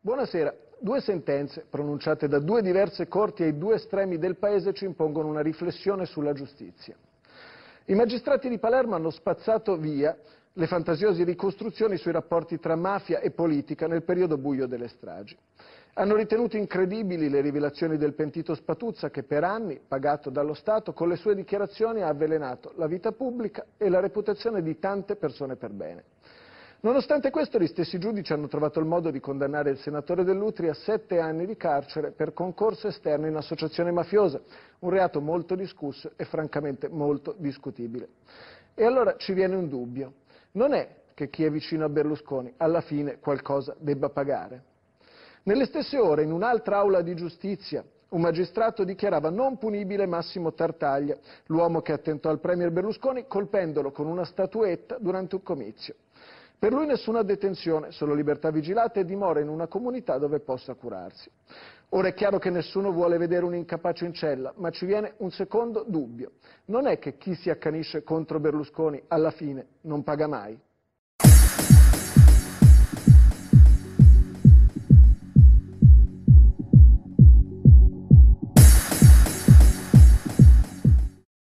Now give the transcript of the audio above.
Buonasera. Due sentenze pronunciate da due diverse corti ai due estremi del paese ci impongono una riflessione sulla giustizia. I magistrati di Palermo hanno spazzato via le fantasiose ricostruzioni sui rapporti tra mafia e politica nel periodo buio delle stragi. Hanno ritenuto incredibili le rivelazioni del pentito Spatuzza che per anni, pagato dallo Stato, con le sue dichiarazioni ha avvelenato la vita pubblica e la reputazione di tante persone per bene. Nonostante questo, gli stessi giudici hanno trovato il modo di condannare il senatore Dell'Utri a sette anni di carcere per concorso esterno in associazione mafiosa, un reato molto discusso e francamente molto discutibile. E allora ci viene un dubbio. Non è che chi è vicino a Berlusconi alla fine qualcosa debba pagare. Nelle stesse ore, in un'altra aula di giustizia, un magistrato dichiarava non punibile Massimo Tartaglia, l'uomo che attentò al Premier Berlusconi colpendolo con una statuetta durante un comizio. Per lui nessuna detenzione, solo libertà vigilata e dimora in una comunità dove possa curarsi. Ora è chiaro che nessuno vuole vedere un incapace in cella, ma ci viene un secondo dubbio. Non è che chi si accanisce contro Berlusconi alla fine non paga mai?